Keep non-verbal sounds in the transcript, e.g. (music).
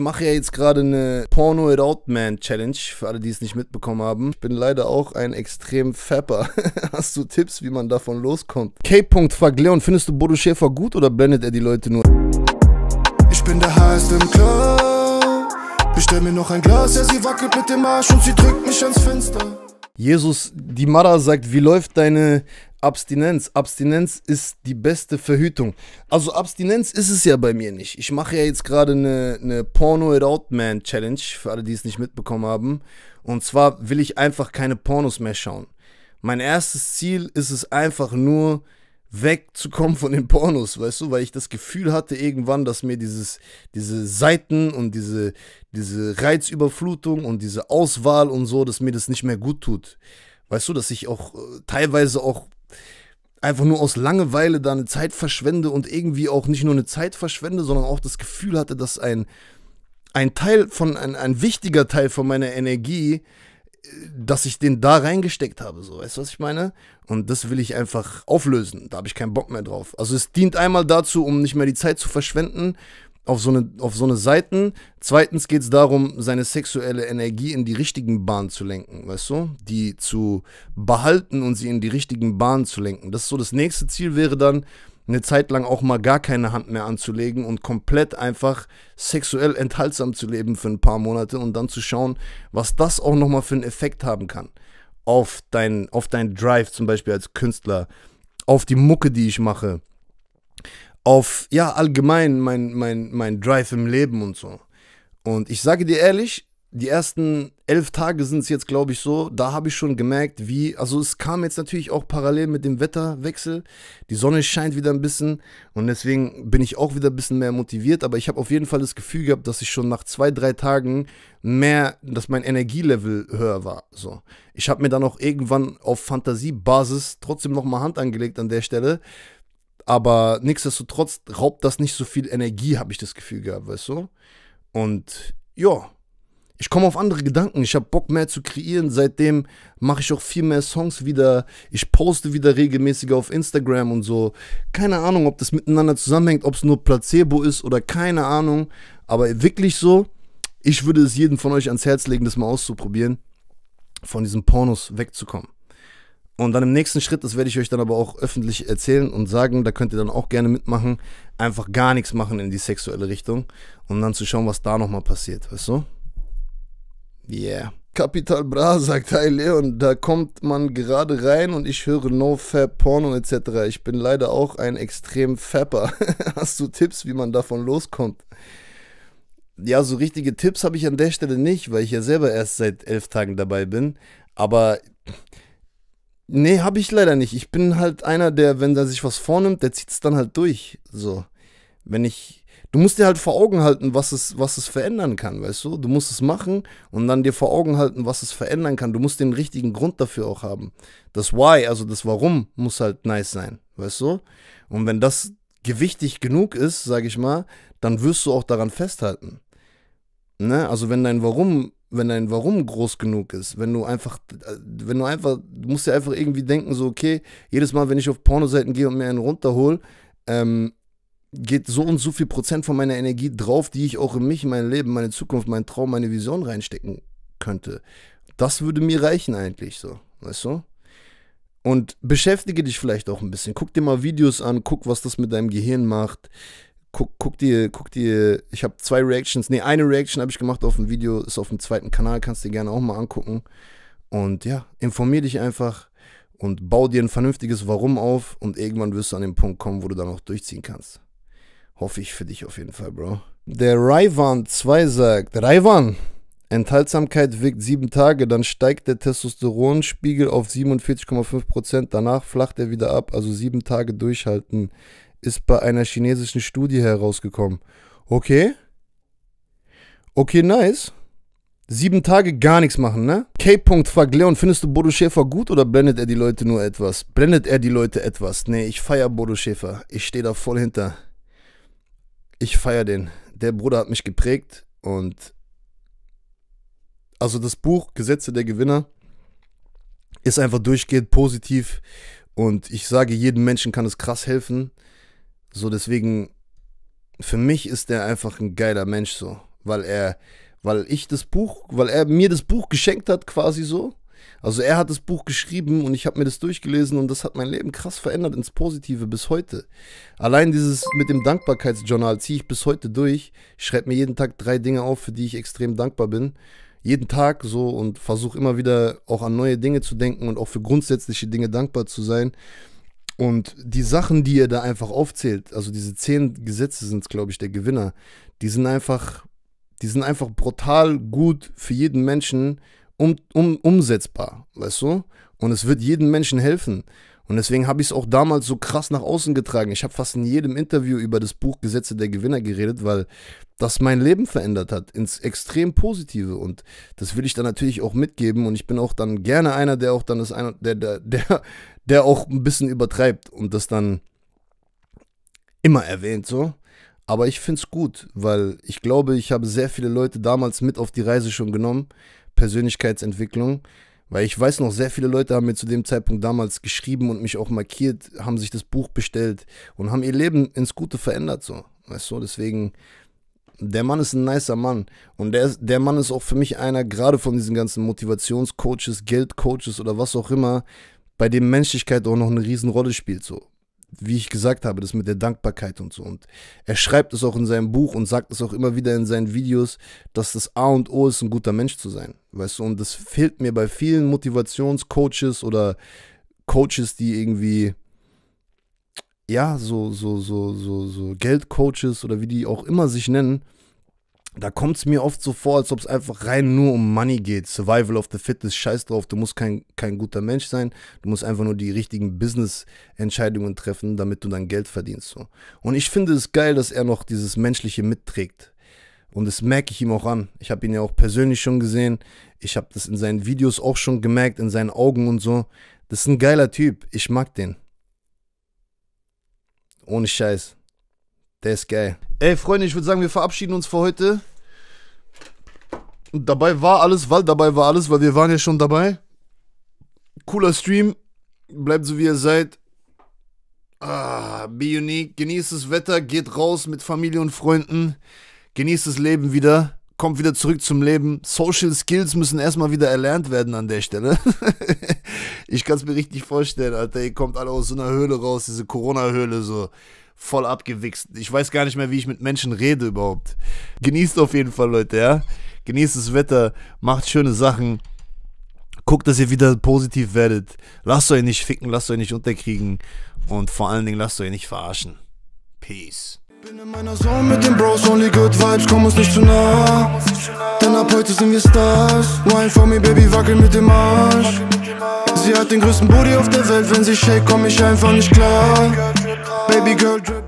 Ich mache ja jetzt gerade eine Porno It Out Man Challenge, für alle, die es nicht mitbekommen haben. Ich bin leider auch ein extrem Fapper. (laughs) Hast du Tipps, wie man davon loskommt? K. fragt Leon, findest du Bodo Schäfer gut oder blendet er die Leute nur? Ich bin der Heiß im Club. Bestell mir noch ein Glas, ja sie wackelt mit dem Arsch und sie drückt mich ans Fenster. Jesus, die Mara sagt, wie läuft deine Abstinenz? Abstinenz ist die beste Verhütung. Also Abstinenz ist es ja bei mir nicht. Ich mache ja jetzt gerade eine, eine Porno It Out Man Challenge, für alle, die es nicht mitbekommen haben. Und zwar will ich einfach keine Pornos mehr schauen. Mein erstes Ziel ist es einfach nur, wegzukommen von den Pornos, weißt du, weil ich das Gefühl hatte irgendwann, dass mir dieses, diese Seiten und diese, diese Reizüberflutung und diese Auswahl und so, dass mir das nicht mehr gut tut. Weißt du, dass ich auch äh, teilweise auch einfach nur aus Langeweile da eine Zeit verschwende und irgendwie auch nicht nur eine Zeit verschwende, sondern auch das Gefühl hatte, dass ein, ein Teil von, ein, ein wichtiger Teil von meiner Energie dass ich den da reingesteckt habe, so, weißt du, was ich meine? Und das will ich einfach auflösen, da habe ich keinen Bock mehr drauf. Also es dient einmal dazu, um nicht mehr die Zeit zu verschwenden auf so eine, auf so eine Seiten. Zweitens geht es darum, seine sexuelle Energie in die richtigen Bahnen zu lenken, weißt du? Die zu behalten und sie in die richtigen Bahnen zu lenken. Das ist so das nächste Ziel wäre dann, eine Zeit lang auch mal gar keine Hand mehr anzulegen und komplett einfach sexuell enthaltsam zu leben für ein paar Monate und dann zu schauen, was das auch nochmal für einen Effekt haben kann auf deinen auf dein Drive zum Beispiel als Künstler, auf die Mucke, die ich mache, auf ja allgemein mein, mein, mein Drive im Leben und so. Und ich sage dir ehrlich, die ersten elf Tage sind es jetzt, glaube ich, so. Da habe ich schon gemerkt, wie, also es kam jetzt natürlich auch parallel mit dem Wetterwechsel. Die Sonne scheint wieder ein bisschen und deswegen bin ich auch wieder ein bisschen mehr motiviert. Aber ich habe auf jeden Fall das Gefühl gehabt, dass ich schon nach zwei, drei Tagen mehr, dass mein Energielevel höher war. So. Ich habe mir dann auch irgendwann auf Fantasiebasis trotzdem nochmal Hand angelegt an der Stelle. Aber nichtsdestotrotz raubt das nicht so viel Energie, habe ich das Gefühl gehabt, weißt du? Und ja, ich komme auf andere Gedanken. Ich habe Bock mehr zu kreieren. Seitdem mache ich auch viel mehr Songs wieder. Ich poste wieder regelmäßiger auf Instagram und so. Keine Ahnung, ob das miteinander zusammenhängt, ob es nur Placebo ist oder keine Ahnung. Aber wirklich so, ich würde es jedem von euch ans Herz legen, das mal auszuprobieren, von diesen Pornos wegzukommen. Und dann im nächsten Schritt, das werde ich euch dann aber auch öffentlich erzählen und sagen, da könnt ihr dann auch gerne mitmachen, einfach gar nichts machen in die sexuelle Richtung, und dann zu schauen, was da nochmal passiert, weißt du? Yeah. Capital Bra sagt, hi Leon, da kommt man gerade rein und ich höre No Fab Porno etc. Ich bin leider auch ein extrem Fapper. (laughs) Hast du Tipps, wie man davon loskommt? Ja, so richtige Tipps habe ich an der Stelle nicht, weil ich ja selber erst seit elf Tagen dabei bin. Aber nee, habe ich leider nicht. Ich bin halt einer, der, wenn er sich was vornimmt, der zieht es dann halt durch. So, wenn ich du musst dir halt vor Augen halten, was es, was es verändern kann, weißt du? Du musst es machen und dann dir vor Augen halten, was es verändern kann. Du musst den richtigen Grund dafür auch haben. Das Why, also das Warum, muss halt nice sein, weißt du? Und wenn das gewichtig genug ist, sag ich mal, dann wirst du auch daran festhalten. Ne? Also wenn dein Warum, wenn dein Warum groß genug ist, wenn du einfach, äh, wenn du einfach, du musst dir einfach irgendwie denken, so, okay, jedes Mal, wenn ich auf Pornoseiten gehe und mir einen runterhole, ähm, geht so und so viel Prozent von meiner Energie drauf, die ich auch in mich, mein Leben, meine Zukunft, meinen Traum, meine Vision reinstecken könnte. Das würde mir reichen eigentlich so, weißt du? Und beschäftige dich vielleicht auch ein bisschen. Guck dir mal Videos an, guck, was das mit deinem Gehirn macht. Guck, guck dir, guck dir, ich habe zwei Reactions, nee, eine Reaction habe ich gemacht auf ein Video, ist auf dem zweiten Kanal, kannst dir gerne auch mal angucken. Und ja, informier dich einfach und bau dir ein vernünftiges Warum auf und irgendwann wirst du an den Punkt kommen, wo du dann auch durchziehen kannst. Hoffe ich für dich auf jeden Fall, Bro. Der Raivan 2 sagt, Raivan, Enthaltsamkeit wirkt sieben Tage, dann steigt der Testosteronspiegel auf 47,5%, danach flacht er wieder ab, also sieben Tage durchhalten, ist bei einer chinesischen Studie herausgekommen. Okay. Okay, nice. Sieben Tage gar nichts machen, ne? K. Fagleon, findest du Bodo Schäfer gut oder blendet er die Leute nur etwas? Blendet er die Leute etwas? Nee, ich feier Bodo Schäfer. Ich stehe da voll hinter ich feiere den. Der Bruder hat mich geprägt und also das Buch Gesetze der Gewinner ist einfach durchgehend positiv und ich sage, jedem Menschen kann es krass helfen. So deswegen, für mich ist er einfach ein geiler Mensch so, weil er, weil ich das Buch, weil er mir das Buch geschenkt hat quasi so also er hat das Buch geschrieben und ich habe mir das durchgelesen und das hat mein Leben krass verändert ins Positive bis heute. Allein dieses mit dem Dankbarkeitsjournal ziehe ich bis heute durch. Ich schreibe mir jeden Tag drei Dinge auf, für die ich extrem dankbar bin. Jeden Tag so und versuche immer wieder auch an neue Dinge zu denken und auch für grundsätzliche Dinge dankbar zu sein. Und die Sachen, die er da einfach aufzählt, also diese zehn Gesetze sind es, glaube ich, der Gewinner, die sind einfach, die sind einfach brutal gut für jeden Menschen um, um, umsetzbar, weißt du? Und es wird jedem Menschen helfen. Und deswegen habe ich es auch damals so krass nach außen getragen. Ich habe fast in jedem Interview über das Buch Gesetze der Gewinner geredet, weil das mein Leben verändert hat ins extrem Positive. Und das will ich dann natürlich auch mitgeben. Und ich bin auch dann gerne einer, der auch dann das einer, der, der, der, der auch ein bisschen übertreibt und das dann immer erwähnt so. Aber ich finde es gut, weil ich glaube, ich habe sehr viele Leute damals mit auf die Reise schon genommen Persönlichkeitsentwicklung. Weil ich weiß noch, sehr viele Leute haben mir zu dem Zeitpunkt damals geschrieben und mich auch markiert, haben sich das Buch bestellt und haben ihr Leben ins Gute verändert. So. Weißt du, deswegen, der Mann ist ein nicer Mann. Und der, der Mann ist auch für mich einer, gerade von diesen ganzen Motivationscoaches, Geldcoaches oder was auch immer, bei dem Menschlichkeit auch noch eine Riesenrolle spielt. So wie ich gesagt habe, das mit der Dankbarkeit und so. Und er schreibt es auch in seinem Buch und sagt es auch immer wieder in seinen Videos, dass das A und O ist, ein guter Mensch zu sein. Weißt du, und das fehlt mir bei vielen Motivationscoaches oder Coaches, die irgendwie, ja, so, so, so, so, so Geldcoaches oder wie die auch immer sich nennen, da kommt es mir oft so vor, als ob es einfach rein nur um Money geht. Survival of the Fitness, scheiß drauf, du musst kein, kein guter Mensch sein, du musst einfach nur die richtigen Business-Entscheidungen treffen, damit du dann Geld verdienst. So. Und ich finde es geil, dass er noch dieses Menschliche mitträgt. Und das merke ich ihm auch an. Ich habe ihn ja auch persönlich schon gesehen. Ich habe das in seinen Videos auch schon gemerkt, in seinen Augen und so. Das ist ein geiler Typ. Ich mag den. Ohne Scheiß. Der ist geil. Ey, Freunde, ich würde sagen, wir verabschieden uns für heute. Und dabei war alles, weil dabei war alles, weil wir waren ja schon dabei. Cooler Stream. Bleibt so, wie ihr seid. Ah, be unique. Genießt das Wetter, geht raus mit Familie und Freunden. Genießt das Leben wieder. Kommt wieder zurück zum Leben. Social Skills müssen erstmal wieder erlernt werden an der Stelle. (laughs) ich kann es mir richtig vorstellen, Alter. Ihr kommt alle aus so einer Höhle raus, diese Corona-Höhle so voll abgewichst. Ich weiß gar nicht mehr, wie ich mit Menschen rede überhaupt. Genießt auf jeden Fall, Leute, ja? Genießt das Wetter, macht schöne Sachen. Guckt, dass ihr wieder positiv werdet. Lasst euch nicht ficken, lasst euch nicht unterkriegen. Und vor allen Dingen lasst euch nicht verarschen. Peace. Bin in meiner Zone mit den Bros, only good vibes, komm uns nicht zu nah. Denn ab heute sind wir Stars. Wine for me, Baby, wackel mit dem Arsch. Sie hat den größten Booty auf der Welt, wenn sie shake, komm ich einfach nicht klar. baby girl.